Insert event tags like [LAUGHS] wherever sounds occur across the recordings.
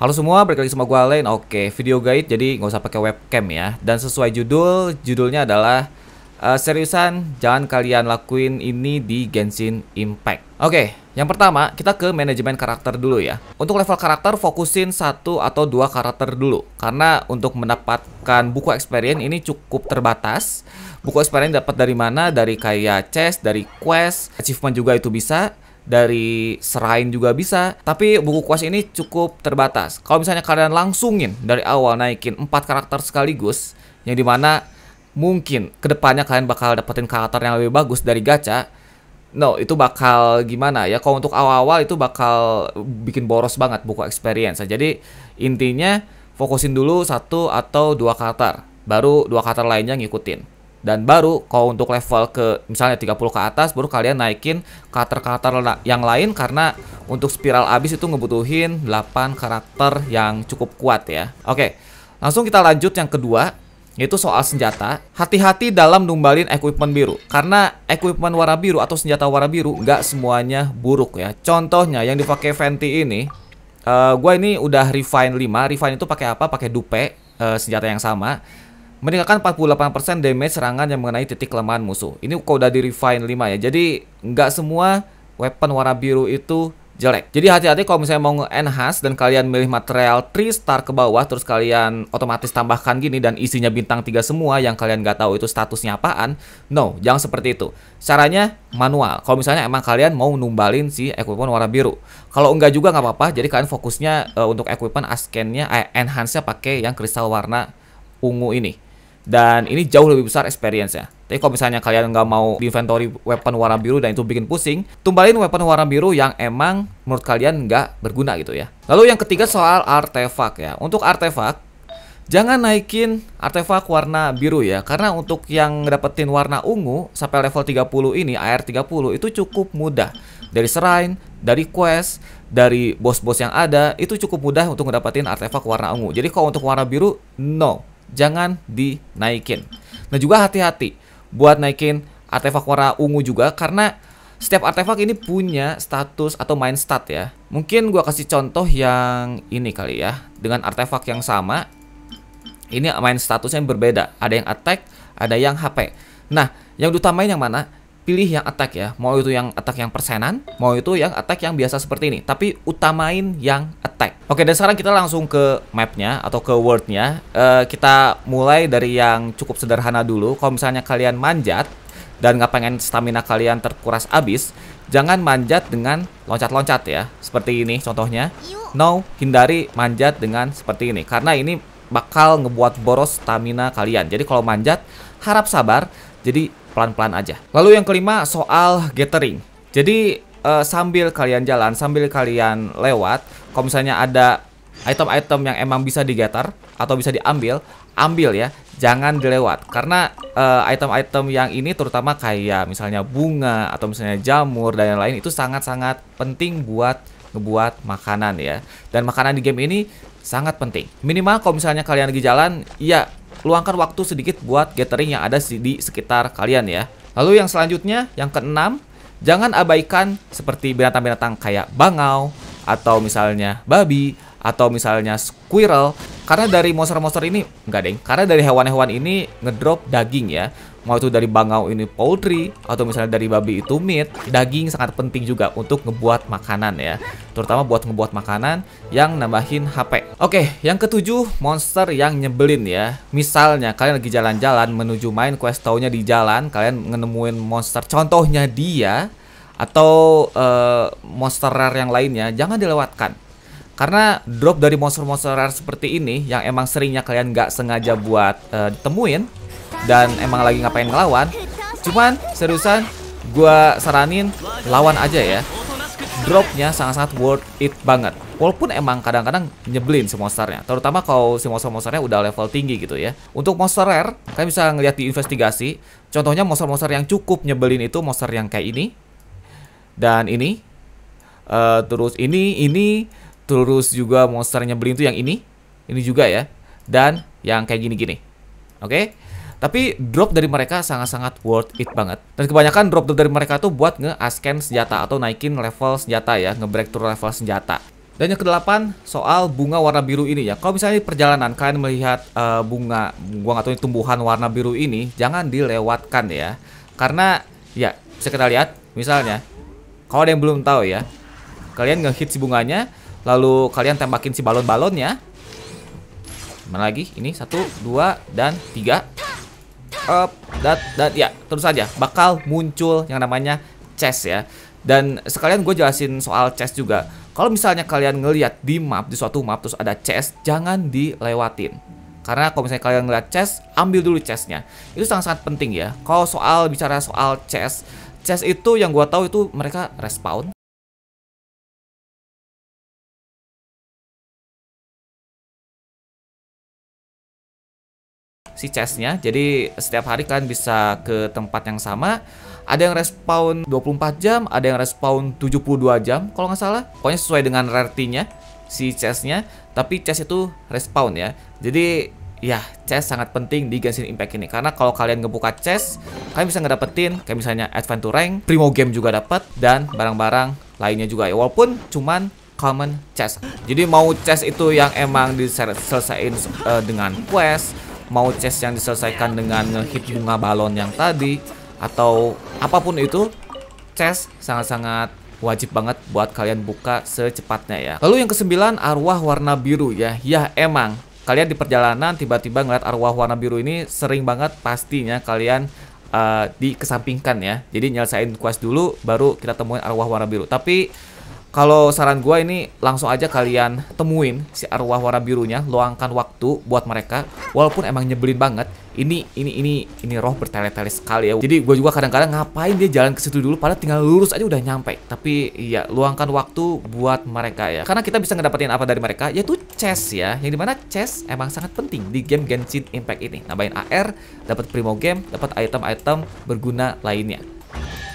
Halo semua, balik lagi sama gue Alain. Oke, video guide jadi nggak usah pakai webcam ya. Dan sesuai judul, judulnya adalah uh, seriusan jangan kalian lakuin ini di Genshin Impact. Oke, yang pertama kita ke manajemen karakter dulu ya. Untuk level karakter fokusin satu atau dua karakter dulu karena untuk mendapatkan buku experience ini cukup terbatas. Buku experience dapat dari mana? Dari kayak chest, dari quest, achievement juga itu bisa dari serain juga bisa. Tapi buku kuas ini cukup terbatas. Kalau misalnya kalian langsungin dari awal naikin empat karakter sekaligus, yang dimana mungkin kedepannya kalian bakal dapetin karakter yang lebih bagus dari gacha, no itu bakal gimana ya kalau untuk awal-awal itu bakal bikin boros banget buku experience jadi intinya fokusin dulu satu atau dua karakter baru dua karakter lainnya ngikutin dan baru kalau untuk level ke misalnya 30 ke atas baru kalian naikin karakter-karakter yang lain karena untuk spiral abis itu ngebutuhin 8 karakter yang cukup kuat ya. Oke, langsung kita lanjut yang kedua yaitu soal senjata. Hati-hati dalam numbalin equipment biru karena equipment warna biru atau senjata warna biru nggak semuanya buruk ya. Contohnya yang dipakai Fenty ini uh, eh, gue ini udah refine 5. Refine itu pakai apa? Pakai dupe uh, senjata yang sama meninggalkan 48% damage serangan yang mengenai titik kelemahan musuh. Ini kok udah di refine 5 ya. Jadi nggak semua weapon warna biru itu jelek. Jadi hati-hati kalau misalnya mau enhance dan kalian milih material 3 star ke bawah terus kalian otomatis tambahkan gini dan isinya bintang 3 semua yang kalian nggak tahu itu statusnya apaan. No, jangan seperti itu. Caranya manual. Kalau misalnya emang kalian mau numbalin si equipment warna biru. Kalau enggak juga nggak apa-apa. Jadi kalian fokusnya uh, untuk equipment askennya eh, enhance-nya pakai yang kristal warna ungu ini dan ini jauh lebih besar experience ya. Tapi kalau misalnya kalian nggak mau di inventory weapon warna biru dan itu bikin pusing, tumbalin weapon warna biru yang emang menurut kalian nggak berguna gitu ya. Lalu yang ketiga soal artefak ya. Untuk artefak, jangan naikin artefak warna biru ya. Karena untuk yang dapetin warna ungu sampai level 30 ini, AR30 itu cukup mudah. Dari serain, dari quest, dari bos-bos yang ada, itu cukup mudah untuk ngedapetin artefak warna ungu. Jadi kalau untuk warna biru, no jangan dinaikin. Nah juga hati-hati buat naikin artefak warna ungu juga karena setiap artefak ini punya status atau main stat ya. Mungkin gua kasih contoh yang ini kali ya. Dengan artefak yang sama, ini main statusnya yang berbeda. Ada yang attack, ada yang HP. Nah, yang utamain yang mana? Pilih yang attack ya. Mau itu yang attack yang persenan, mau itu yang attack yang biasa seperti ini. Tapi utamain yang Oke, dan sekarang kita langsung ke mapnya atau ke worldnya. Uh, eh, kita mulai dari yang cukup sederhana dulu. Kalau misalnya kalian manjat dan nggak pengen stamina kalian terkuras abis, jangan manjat dengan loncat-loncat ya. Seperti ini contohnya. No, hindari manjat dengan seperti ini. Karena ini bakal ngebuat boros stamina kalian. Jadi kalau manjat, harap sabar. Jadi pelan-pelan aja. Lalu yang kelima soal gathering. Jadi uh, sambil kalian jalan, sambil kalian lewat, kalau misalnya ada item-item yang emang bisa digetar atau bisa diambil, ambil ya. Jangan dilewat karena eh, item-item uh, yang ini terutama kayak misalnya bunga atau misalnya jamur dan lain lain itu sangat-sangat penting buat ngebuat makanan ya. Dan makanan di game ini sangat penting. Minimal kalau misalnya kalian lagi jalan, ya luangkan waktu sedikit buat gathering yang ada di sekitar kalian ya. Lalu yang selanjutnya, yang keenam, Jangan abaikan seperti binatang-binatang kayak bangau atau misalnya babi atau misalnya squirrel karena dari monster-monster ini enggak deng karena dari hewan-hewan ini ngedrop daging ya mau itu dari bangau ini poultry atau misalnya dari babi itu meat, daging sangat penting juga untuk ngebuat makanan ya. Terutama buat ngebuat makanan yang nambahin HP. Oke, yang ketujuh monster yang nyebelin ya. Misalnya kalian lagi jalan-jalan menuju main quest taunya di jalan, kalian nemuin monster contohnya dia atau uh, monster rare yang lainnya, jangan dilewatkan. Karena drop dari monster-monster rare seperti ini yang emang seringnya kalian nggak sengaja buat uh, ditemuin, dan emang lagi ngapain ngelawan cuman seriusan gue saranin lawan aja ya dropnya sangat-sangat worth it banget walaupun emang kadang-kadang nyebelin si monsternya terutama kalau si monster-monsternya udah level tinggi gitu ya untuk monster rare kalian bisa ngeliat di investigasi contohnya monster-monster yang cukup nyebelin itu monster yang kayak ini dan ini uh, terus ini ini terus juga monster nyebelin itu yang ini ini juga ya dan yang kayak gini-gini oke okay? Tapi drop dari mereka sangat-sangat worth it banget. Dan kebanyakan drop dari mereka tuh buat nge-asken senjata atau naikin level senjata ya, nge break through level senjata. Dan yang kedelapan soal bunga warna biru ini ya. Kalau misalnya di perjalanan kalian melihat uh, bunga, bunga atau tumbuhan warna biru ini, jangan dilewatkan ya. Karena ya bisa kita lihat, misalnya, kalau ada yang belum tahu ya, kalian nge-hit si bunganya, lalu kalian tembakin si balon-balonnya. Mana lagi? Ini satu, dua, dan tiga up dat dat ya terus saja bakal muncul yang namanya chest ya. Dan sekalian gue jelasin soal chest juga. Kalau misalnya kalian ngelihat di map di suatu map terus ada chest, jangan dilewatin. Karena kalau misalnya kalian ngeliat chest, ambil dulu chestnya. Itu sangat-sangat penting ya. Kalau soal bicara soal chest, chest itu yang gue tahu itu mereka respawn si chestnya jadi setiap hari kalian bisa ke tempat yang sama ada yang respawn 24 jam ada yang respawn 72 jam kalau nggak salah pokoknya sesuai dengan rarity-nya si chestnya tapi chest itu respawn ya jadi ya chest sangat penting di Genshin Impact ini karena kalau kalian ngebuka chest kalian bisa ngedapetin kayak misalnya Adventure Rank, Primo Game juga dapat dan barang-barang lainnya juga ya walaupun cuman common chest. Jadi mau chest itu yang emang diselesaikan uh, dengan quest mau chest yang diselesaikan dengan ngehit bunga balon yang tadi atau apapun itu chest sangat-sangat wajib banget buat kalian buka secepatnya ya. Lalu yang kesembilan arwah warna biru ya. Ya emang kalian di perjalanan tiba-tiba ngeliat arwah warna biru ini sering banget pastinya kalian uh, dikesampingkan ya. Jadi nyelesain quest dulu baru kita temuin arwah warna biru. Tapi kalau saran gue ini langsung aja kalian temuin si arwah warna birunya, luangkan waktu buat mereka. Walaupun emang nyebelin banget, ini ini ini ini roh bertele-tele sekali ya. Jadi gue juga kadang-kadang ngapain dia jalan ke situ dulu, padahal tinggal lurus aja udah nyampe. Tapi ya luangkan waktu buat mereka ya, karena kita bisa ngedapetin apa dari mereka, yaitu chest ya. Yang dimana chest emang sangat penting di game Genshin Impact ini. Nambahin AR, dapat primo game, dapat item-item berguna lainnya.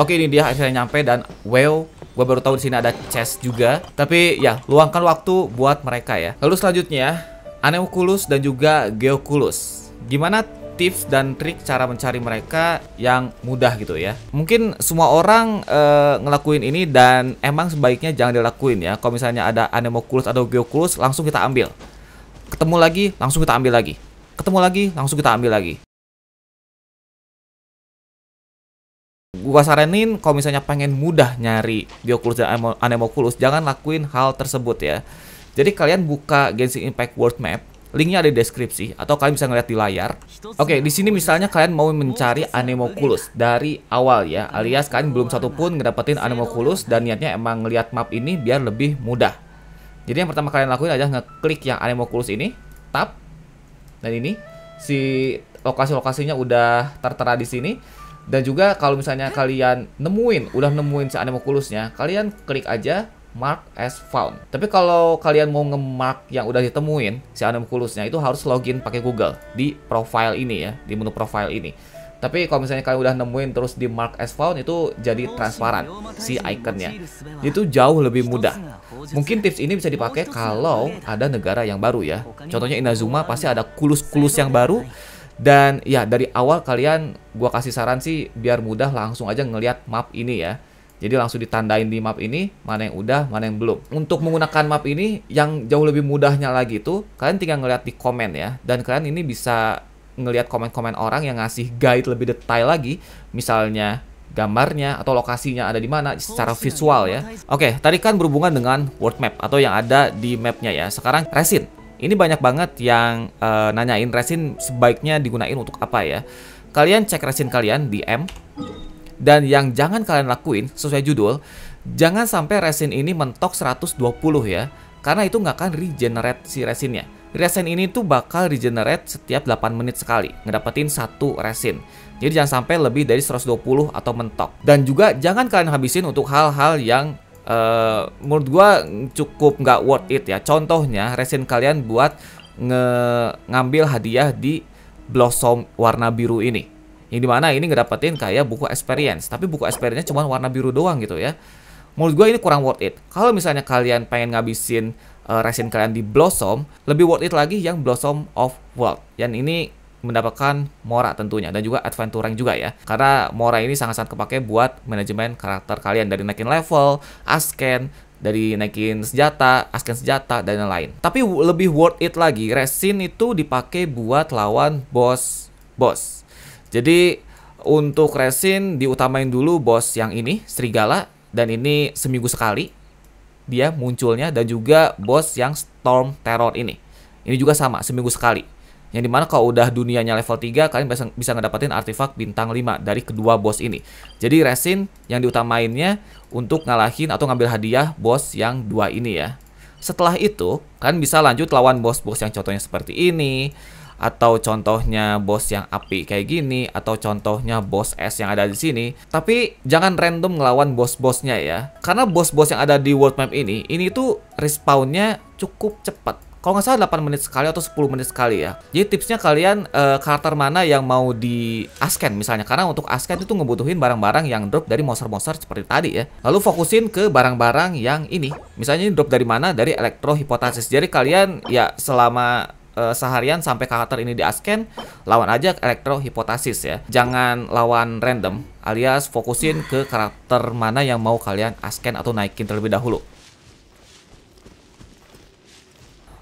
Oke ini dia akhirnya nyampe dan well. Gue baru tahu di sini ada chest juga. Tapi ya, luangkan waktu buat mereka ya. Lalu selanjutnya, Aneoculus dan juga geokulus Gimana tips dan trik cara mencari mereka yang mudah gitu ya. Mungkin semua orang e, ngelakuin ini dan emang sebaiknya jangan dilakuin ya. Kalau misalnya ada anemokulus atau geokulus langsung kita ambil. Ketemu lagi, langsung kita ambil lagi. Ketemu lagi, langsung kita ambil lagi. gua saranin kalau misalnya pengen mudah nyari Bioculus dan Anemoculus, jangan lakuin hal tersebut ya. Jadi kalian buka Genshin Impact World Map, linknya ada di deskripsi atau kalian bisa ngeliat di layar. Oke, di sini misalnya kalian mau mencari Anemoculus dari awal ya, alias kalian belum satu pun ngedapetin Anemoculus dan niatnya emang ngeliat map ini biar lebih mudah. Jadi yang pertama kalian lakuin adalah ngeklik yang Anemoculus ini, tap, dan ini si lokasi-lokasinya udah tertera di sini dan juga kalau misalnya kalian nemuin, udah nemuin si Anemoculus-nya, kalian klik aja mark as found. Tapi kalau kalian mau nge-mark yang udah ditemuin si Anemoculus-nya itu harus login pakai Google di profile ini ya, di menu profile ini. Tapi kalau misalnya kalian udah nemuin terus di mark as found itu jadi transparan si ikonnya. Itu jauh lebih mudah. Mungkin tips ini bisa dipakai kalau ada negara yang baru ya. Contohnya Inazuma pasti ada kulus-kulus yang baru dan ya dari awal kalian gua kasih saran sih biar mudah langsung aja ngelihat map ini ya. Jadi langsung ditandain di map ini mana yang udah, mana yang belum. Untuk menggunakan map ini yang jauh lebih mudahnya lagi itu kalian tinggal ngelihat di komen ya. Dan kalian ini bisa ngelihat komen-komen orang yang ngasih guide lebih detail lagi. Misalnya gambarnya atau lokasinya ada di mana secara visual ya. Oke, tadi kan berhubungan dengan world map atau yang ada di mapnya ya. Sekarang resin. Ini banyak banget yang uh, nanyain resin sebaiknya digunain untuk apa ya. Kalian cek resin kalian di M. Dan yang jangan kalian lakuin sesuai judul, jangan sampai resin ini mentok 120 ya. Karena itu nggak akan regenerate si resinnya. Resin ini tuh bakal regenerate setiap 8 menit sekali, ngedapetin satu resin. Jadi jangan sampai lebih dari 120 atau mentok. Dan juga jangan kalian habisin untuk hal-hal yang uh, menurut gua cukup nggak worth it ya. Contohnya resin kalian buat nge ngambil hadiah di blossom warna biru ini. Yang dimana ini ngedapetin kayak buku experience, tapi buku experience cuma warna biru doang gitu ya. Menurut gue ini kurang worth it. Kalau misalnya kalian pengen ngabisin uh, resin kalian di Blossom, lebih worth it lagi yang Blossom of World. Yang ini mendapatkan Mora tentunya dan juga adventure rank juga ya karena Mora ini sangat-sangat kepake buat manajemen karakter kalian dari naikin level, asken, dari naikin senjata, asken senjata, dan lain-lain. Tapi lebih worth it lagi, resin itu dipakai buat lawan bos-bos. Jadi untuk resin diutamain dulu bos yang ini, serigala, dan ini seminggu sekali dia munculnya, dan juga bos yang storm terror ini. Ini juga sama, seminggu sekali yang dimana kalau udah dunianya level 3 kalian bisa, bisa ngedapetin artefak bintang 5 dari kedua bos ini jadi resin yang diutamainnya untuk ngalahin atau ngambil hadiah bos yang dua ini ya setelah itu kalian bisa lanjut lawan bos-bos yang contohnya seperti ini atau contohnya bos yang api kayak gini atau contohnya bos es yang ada di sini tapi jangan random ngelawan bos-bosnya ya karena bos-bos yang ada di world map ini ini tuh respawnnya cukup cepat kalau nggak salah 8 menit sekali atau 10 menit sekali ya. Jadi tipsnya kalian e, karakter mana yang mau di asken misalnya karena untuk asken itu ngebutuhin barang-barang yang drop dari monster-monster seperti tadi ya. Lalu fokusin ke barang-barang yang ini. Misalnya ini drop dari mana? Dari elektrohipotasis Jadi kalian ya selama eh, seharian sampai karakter ini di asken lawan aja elektrohipotasis ya. Jangan lawan random alias fokusin ke karakter mana yang mau kalian asken atau naikin terlebih dahulu.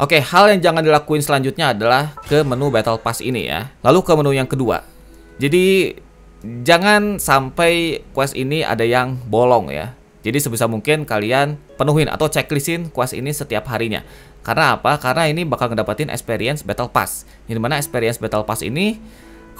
Oke, hal yang jangan dilakuin selanjutnya adalah ke menu Battle Pass ini ya. Lalu ke menu yang kedua. Jadi jangan sampai quest ini ada yang bolong ya. Jadi sebisa mungkin kalian penuhin atau checklistin quest ini setiap harinya. Karena apa? Karena ini bakal ngedapetin experience Battle Pass. Di mana experience Battle Pass ini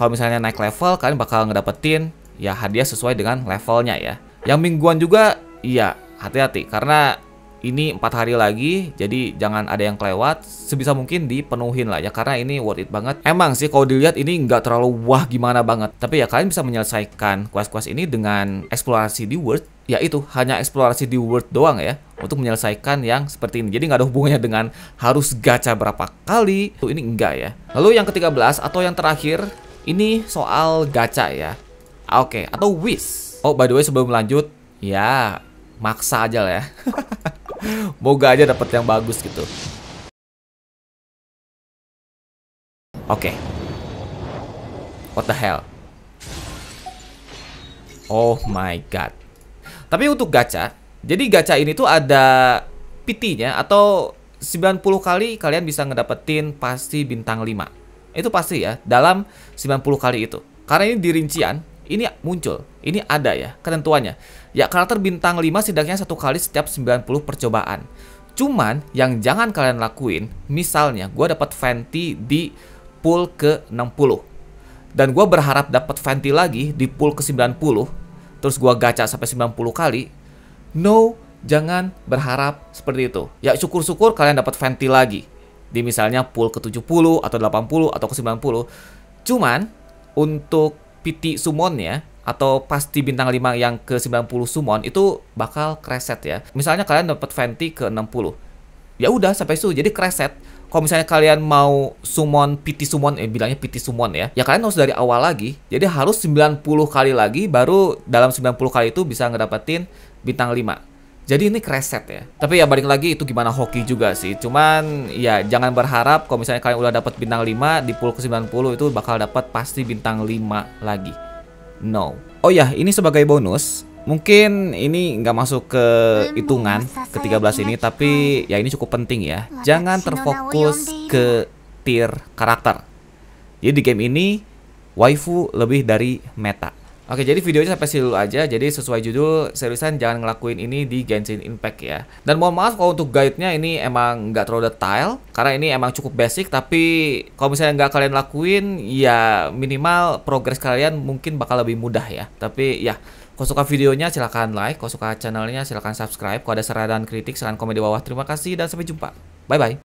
kalau misalnya naik level kalian bakal ngedapetin ya hadiah sesuai dengan levelnya ya. Yang mingguan juga iya hati-hati karena ini empat hari lagi jadi jangan ada yang kelewat sebisa mungkin dipenuhin lah ya karena ini worth it banget emang sih kalau dilihat ini nggak terlalu wah gimana banget tapi ya kalian bisa menyelesaikan quest-quest ini dengan eksplorasi di world yaitu hanya eksplorasi di world doang ya untuk menyelesaikan yang seperti ini. Jadi nggak ada hubungannya dengan harus gacha berapa kali. Tuh ini enggak ya. Lalu yang ke-13 atau yang terakhir ini soal gacha ya. Oke, okay, atau wish. Oh, by the way sebelum lanjut, ya maksa aja lah ya. [LAUGHS] Moga aja dapat yang bagus gitu. Oke. Okay. What the hell? Oh my god. Tapi untuk gacha, jadi gacha ini tuh ada PT-nya atau 90 kali kalian bisa ngedapetin pasti bintang 5. Itu pasti ya, dalam 90 kali itu. Karena ini dirincian, ini muncul, ini ada ya ketentuannya. Ya karakter bintang 5 setidaknya satu kali setiap 90 percobaan. Cuman yang jangan kalian lakuin, misalnya gue dapat Venti di pool ke 60. Dan gue berharap dapat Venti lagi di pool ke 90. Terus gue gacha sampai 90 kali. No, jangan berharap seperti itu. Ya syukur-syukur kalian dapat Venti lagi. Di misalnya pool ke 70 atau 80 atau ke 90. Cuman untuk PT Summon ya atau pasti bintang 5 yang ke 90 summon itu bakal kreset ya. Misalnya kalian dapat venti ke 60. Ya udah sampai situ. Jadi kreset. Kalau misalnya kalian mau summon PT summon eh bilangnya PT summon ya. Ya kalian harus dari awal lagi. Jadi harus 90 kali lagi baru dalam 90 kali itu bisa ngedapetin bintang 5. Jadi ini kreset ya. Tapi ya balik lagi itu gimana hoki juga sih. Cuman ya jangan berharap kalau misalnya kalian udah dapat bintang 5 di pool ke 90 itu bakal dapat pasti bintang 5 lagi. No. Oh ya, ini sebagai bonus Mungkin ini nggak masuk ke hitungan ke 13 ini, tapi ya ini cukup penting ya. Jangan terfokus ke tier karakter. Jadi di game ini, waifu lebih dari meta. Oke, jadi videonya sampai sini dulu aja. Jadi sesuai judul, seriusan jangan ngelakuin ini di Genshin Impact ya. Dan mohon maaf kalau untuk guide-nya ini emang nggak terlalu detail, karena ini emang cukup basic, tapi kalau misalnya nggak kalian lakuin, ya minimal progres kalian mungkin bakal lebih mudah ya. Tapi ya, kalau suka videonya silahkan like, kalau suka channelnya silahkan subscribe, kalau ada saran dan kritik silahkan komen di bawah. Terima kasih dan sampai jumpa. Bye-bye.